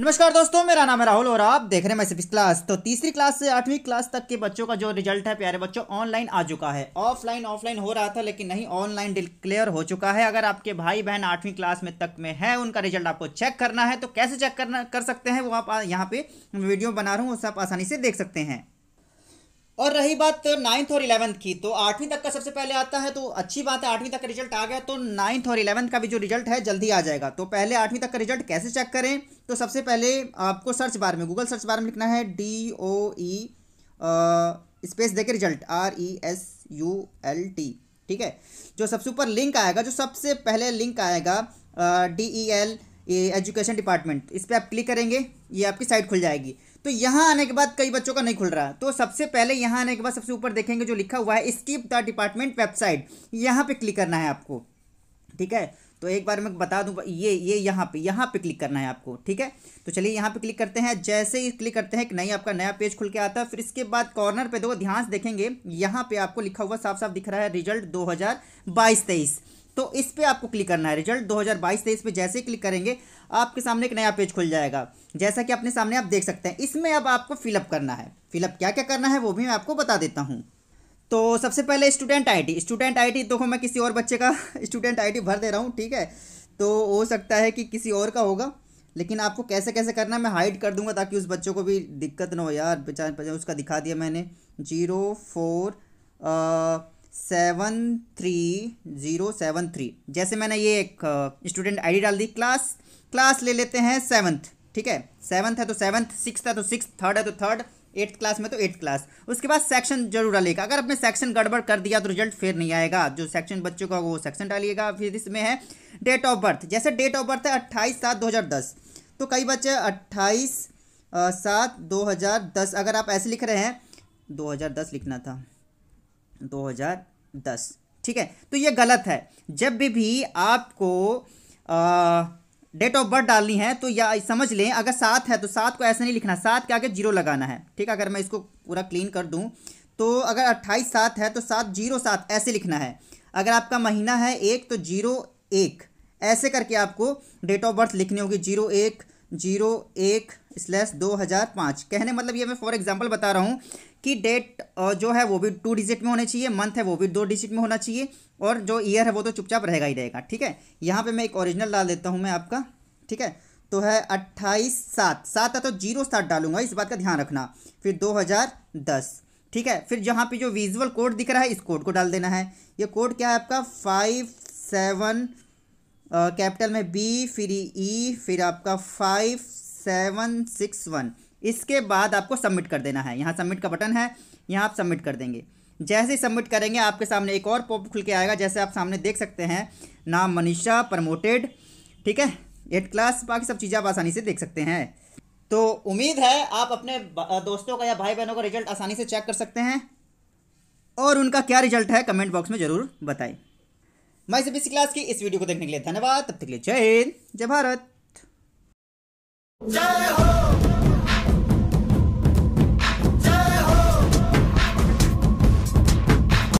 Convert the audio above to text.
नमस्कार दोस्तों मेरा नाम है राहुल और आप देख रहे हैं मैं सिर्फ क्लास तो तीसरी क्लास से आठवीं क्लास तक के बच्चों का जो रिजल्ट है प्यारे बच्चों ऑनलाइन आ चुका है ऑफलाइन ऑफलाइन हो रहा था लेकिन नहीं ऑनलाइन डिक्लेयर हो चुका है अगर आपके भाई बहन आठवीं क्लास में तक में है उनका रिजल्ट आपको चेक करना है तो कैसे चेक करना कर सकते हैं वो आप यहाँ पे वीडियो बना रहा हूँ उसे आप आसानी से देख सकते हैं और रही बात नाइन्थ और इलेवंथ की तो आठवीं तक का सबसे पहले आता है तो अच्छी बात है आठवीं तक का रिजल्ट आ गया तो नाइन्थ और इलेवंथ का भी जो रिजल्ट है जल्दी आ जाएगा तो पहले आठवीं तक का रिजल्ट कैसे चेक करें तो सबसे पहले आपको सर्च बार में गूगल सर्च बार में लिखना है डी ओ ई स्पेस देके result R E S U L T ठीक है जो सबसे ऊपर लिंक आएगा जो सबसे पहले लिंक आएगा D E L education department इस पर आप क्लिक करेंगे ये आपकी साइट खुल जाएगी तो यहाँ आने के बाद कई बच्चों का नहीं खुल रहा तो सबसे पहले यहाँ आने के बाद सबसे ऊपर देखेंगे जो लिखा हुआ है स्कीप द डिपार्टमेंट वेबसाइट यहाँ पे क्लिक करना है आपको ठीक है तो एक बार मैं बता दूँ ये ये यहाँ पे यहाँ पे क्लिक करना है आपको ठीक है तो चलिए यहाँ पे क्लिक करते हैं जैसे ही क्लिक करते हैं एक नई आपका नया पेज खुल के आता है फिर इसके बाद कॉर्नर पे दो ध्यान से देखेंगे यहाँ पे आपको लिखा हुआ साफ साफ दिख रहा है रिजल्ट दो हज़ार तो इस पर आपको क्लिक करना है रिजल्ट दो हज़ार बाईस तेईस पे जैसे क्लिक करेंगे आपके सामने एक नया पेज खुल जाएगा जैसा कि अपने सामने आप देख सकते हैं इसमें अब आपको फिलअप करना है फिलअप क्या क्या करना है वो भी मैं आपको बता देता हूँ तो सबसे पहले स्टूडेंट आईडी स्टूडेंट आईडी देखो मैं किसी और बच्चे का स्टूडेंट आईडी भर दे रहा हूँ ठीक है तो हो सकता है कि किसी और का होगा लेकिन आपको कैसे कैसे करना है मैं हाइड कर दूंगा ताकि उस बच्चों को भी दिक्कत ना हो यार पचास पचास उसका दिखा दिया मैंने zero four seven three zero seven three जैसे मैंने ये एक स्टूडेंट आईडी डाल दी क्लास क्लास ले लेते हैं सेवन्थ ठीक है सेवन्थ है तो सेवन्थ सिक्स है तो सिक्स थर्ड है तो थर्ड एट्थ क्लास में तो एट्थ क्लास उसके बाद सेक्शन जरूर डालिएगा अगर आपने सेक्शन गड़बड़ कर दिया तो रिजल्ट फिर नहीं आएगा जो सेक्शन बच्चों का वो सेक्शन डालिएगा फिर इसमें है डेट ऑफ बर्थ जैसे डेट ऑफ बर्थ है अट्ठाईस सात दो हज़ार दस तो कई बच्चे अट्ठाईस सात दो हज़ार दस अगर आप ऐसे लिख रहे हैं दो हज़ार दस लिखना था 2010 ठीक है तो ये गलत है जब भी भी आपको डेट ऑफ बर्थ डालनी है तो या समझ लें अगर सात है तो सात को ऐसा नहीं लिखना सात के आगे जीरो लगाना है ठीक है अगर मैं इसको पूरा क्लीन कर दूं तो अगर अट्ठाईस सात है तो सात जीरो सात ऐसे लिखना है अगर आपका महीना है एक तो जीरो एक ऐसे करके आपको डेट ऑफ बर्थ लिखनी होगी जीरो एक जीरो एक स्लैश दो हज़ार पाँच कहने मतलब ये मैं फॉर एग्जांपल बता रहा हूँ कि डेट जो है वो भी टू डिजिट में होना चाहिए मंथ है वो भी दो डिजिट में होना चाहिए और जो ईयर है वो तो चुपचाप रहेगा ही रहेगा ठीक है यहाँ पे मैं एक ओरिजिनल डाल देता हूँ मैं आपका ठीक है तो है अट्ठाईस सात सात है तो जीरो सात डालूंगा इस बात का ध्यान रखना फिर दो हज़ार दस ठीक है फिर जहाँ पे जो विजुअल कोड दिख रहा है इस कोड को डाल देना है ये कोड क्या है आपका फाइव सेवन कैपिटल में बी फिर ई e, फिर आपका फाइव सेवन सिक्स वन इसके बाद आपको सबमिट कर देना है यहाँ सबमिट का बटन है यहाँ आप सबमिट कर देंगे जैसे ही सबमिट करेंगे आपके सामने एक और पॉप खुल के आएगा जैसे आप सामने देख सकते हैं नाम मनीषा प्रमोटेड ठीक है एट क्लास बाकी सब चीज़ें आप आसानी से देख सकते हैं तो उम्मीद है आप अपने दोस्तों का या भाई बहनों का रिजल्ट आसानी से चेक कर सकते हैं और उनका क्या रिजल्ट है कमेंट बॉक्स में ज़रूर बताएं मैं सभी क्लास की इस वीडियो को देखने के लिए धन्यवाद तब तक के लिए जय हिंद जय भारत जय हो